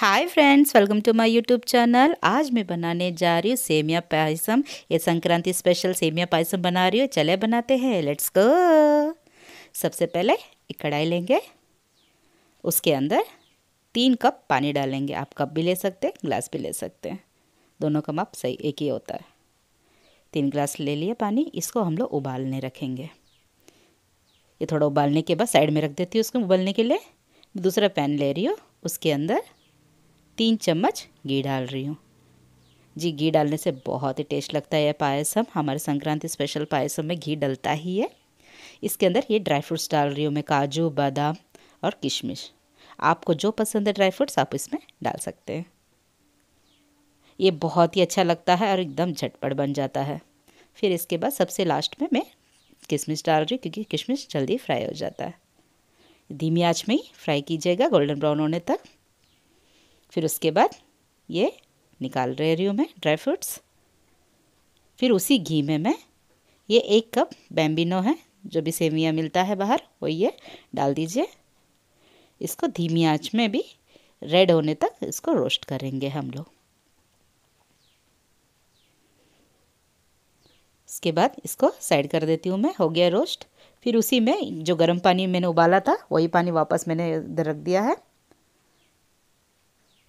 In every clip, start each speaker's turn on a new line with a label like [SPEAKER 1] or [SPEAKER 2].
[SPEAKER 1] hi friends welcome to my YouTube channel आज मैं बनाने जा रही हूँ सेमिया पायसम ये संक्रांति स्पेशल सेमिया पायसम बना रही हूँ चले बनाते हैं लेट्स गो सबसे पहले एक कढ़ाई लेंगे उसके अंदर तीन कप पानी डालेंगे आप कप भी ले सकते हैं ग्लास भी ले सकते हैं दोनों का माप सही एक ही होता है तीन ग्लास ले लिए पानी इसको हम लोग उबालने रखेंगे ये थोड़ा उबालने के बाद साइड में रख देती हूँ उसको उबलने के लिए दूसरा पैन ले रही हो उसके अंदर तीन चम्मच घी डाल रही हूँ जी घी डालने से बहुत ही टेस्ट लगता है यह पायसम हमारे संक्रांति स्पेशल पायसम में घी डलता ही है इसके अंदर ये ड्राई फ्रूट्स डाल रही हूँ मैं काजू बादाम और किशमिश आपको जो पसंद है ड्राई फ्रूट्स आप इसमें डाल सकते हैं ये बहुत ही अच्छा लगता है और एकदम झटपट बन जाता है फिर इसके बाद सबसे लास्ट में मैं किशमिश डाल रही हूँ क्योंकि किशमिश जल्दी फ्राई हो जाता है धीमी आंच में ही फ्राई कीजिएगा गोल्डन ब्राउन होने तक फिर उसके बाद ये निकाल रह रही हूँ मैं ड्राई फ्रूट्स फिर उसी घी में मैं ये एक कप बैम्बिनो है जो भी सेविया मिलता है बाहर वो ये डाल दीजिए इसको धीमी आंच में भी रेड होने तक इसको रोस्ट करेंगे हम लोग इसके बाद इसको साइड कर देती हूँ मैं हो गया रोस्ट फिर उसी में जो गर्म पानी मैंने उबाला था वही पानी वापस मैंने इधर रख दिया है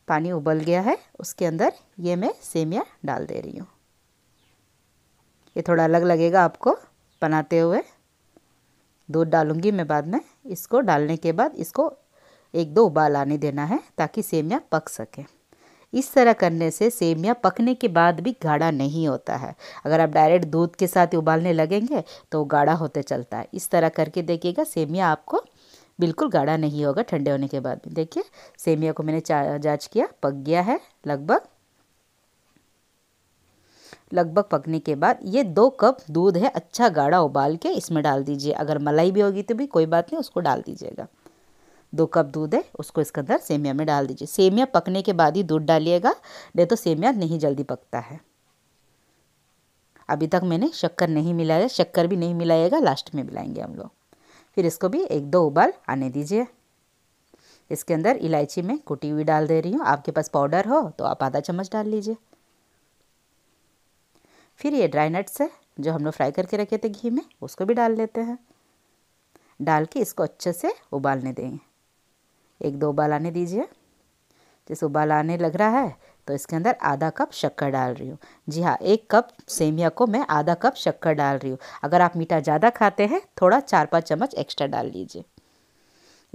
[SPEAKER 1] पानी उबल गया है उसके अंदर ये मैं सेमिया डाल दे रही हूँ ये थोड़ा अलग लगेगा आपको बनाते हुए दूध डालूंगी मैं बाद में इसको डालने के बाद इसको एक दो उबाल आने देना है ताकि सेमिया पक सके इस तरह करने से सेमिया पकने के बाद भी गाढ़ा नहीं होता है अगर आप डायरेक्ट दूध के साथ उबालने लगेंगे तो गाढ़ा होते चलता है इस तरह करके देखिएगा सेमिया आपको बिल्कुल गाढ़ा नहीं होगा ठंडे होने के बाद भी देखिए सेमिया को मैंने जाँच किया पक गया है लगभग लगभग पकने के बाद ये दो कप दूध है अच्छा गाढ़ा उबाल के इसमें डाल दीजिए अगर मलाई भी होगी तो भी कोई बात नहीं उसको डाल दीजिएगा दो कप दूध है उसको इसके अंदर सेमिया में डाल दीजिए सेमिया पकने के बाद ही दूध डालिएगा नहीं तो सेमिया नहीं जल्दी पकता है अभी तक मैंने शक्कर नहीं मिलाया शक्कर भी नहीं मिलाएगा लास्ट में मिलाएंगे हम लोग फिर इसको भी एक दो उबाल आने दीजिए इसके अंदर इलायची में कुटी हुई डाल दे रही हूँ आपके पास पाउडर हो तो आप आधा चम्मच डाल लीजिए फिर ये ड्राई नट्स है जो हम लोग फ्राई करके रखे थे घी में उसको भी डाल लेते हैं डाल के इसको अच्छे से उबालने देंगे एक दो उबाल आने दीजिए जैसे उबाल आने लग रहा है तो इसके अंदर आधा कप शक्कर डाल रही हूँ जी हाँ एक कप सेमिया को मैं आधा कप शक्कर डाल रही हूँ अगर आप मीठा ज़्यादा खाते हैं थोड़ा चार पाँच चम्मच एक्स्ट्रा डाल लीजिए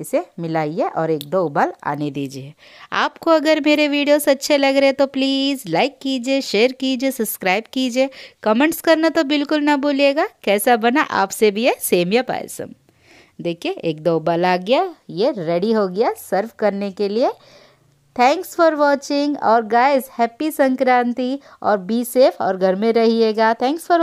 [SPEAKER 1] इसे मिलाइए और एक दो उबाल आने दीजिए आपको अगर मेरे वीडियोस अच्छे लग रहे हैं तो प्लीज़ लाइक कीजिए शेयर कीजिए सब्सक्राइब कीजिए कमेंट्स करना तो बिल्कुल ना भूलिएगा कैसा बना आपसे भी है सेमिया पायसम देखिए एक दो उबाल आ गया ये रेडी हो गया सर्व करने के लिए थैंक्स फॉर वॉचिंग और गाइज हैप्पी संक्रांति और बी सेफ और घर में रहिएगा थैंक्स फॉर